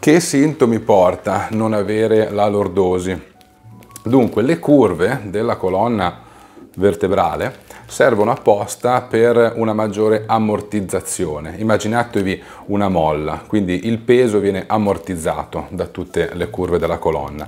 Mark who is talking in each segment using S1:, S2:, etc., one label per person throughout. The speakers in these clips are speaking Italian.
S1: Che sintomi porta non avere la lordosi? Dunque, le curve della colonna vertebrale servono apposta per una maggiore ammortizzazione. Immaginatevi una molla, quindi il peso viene ammortizzato da tutte le curve della colonna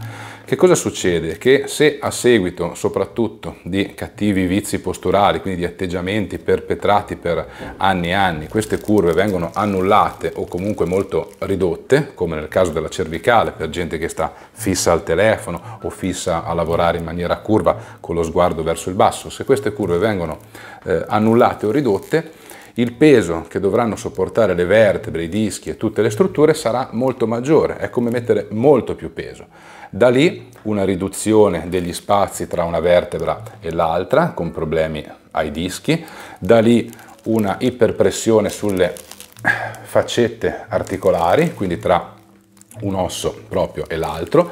S1: che cosa succede? Che se a seguito soprattutto di cattivi vizi posturali, quindi di atteggiamenti perpetrati per anni e anni, queste curve vengono annullate o comunque molto ridotte, come nel caso della cervicale per gente che sta fissa al telefono o fissa a lavorare in maniera curva con lo sguardo verso il basso, se queste curve vengono eh, annullate o ridotte, il peso che dovranno sopportare le vertebre, i dischi e tutte le strutture sarà molto maggiore, è come mettere molto più peso. Da lì una riduzione degli spazi tra una vertebra e l'altra con problemi ai dischi, da lì una iperpressione sulle faccette articolari, quindi tra un osso proprio e l'altro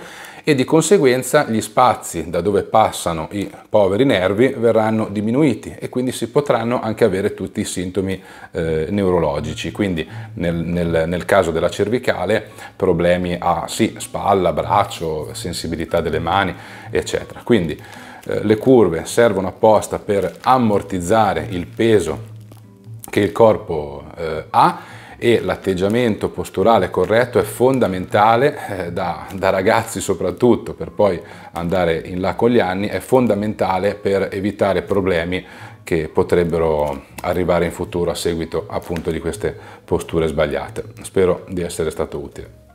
S1: e di conseguenza gli spazi da dove passano i poveri nervi verranno diminuiti e quindi si potranno anche avere tutti i sintomi eh, neurologici. Quindi nel, nel, nel, caso della cervicale problemi a sì, spalla, braccio, sensibilità delle mani, eccetera. Quindi eh, le curve servono apposta per ammortizzare il peso che il corpo eh, ha e l'atteggiamento posturale corretto è fondamentale eh, da, da, ragazzi soprattutto per poi andare in là con gli anni è fondamentale per evitare problemi che potrebbero arrivare in futuro a seguito appunto di queste posture sbagliate spero di essere stato utile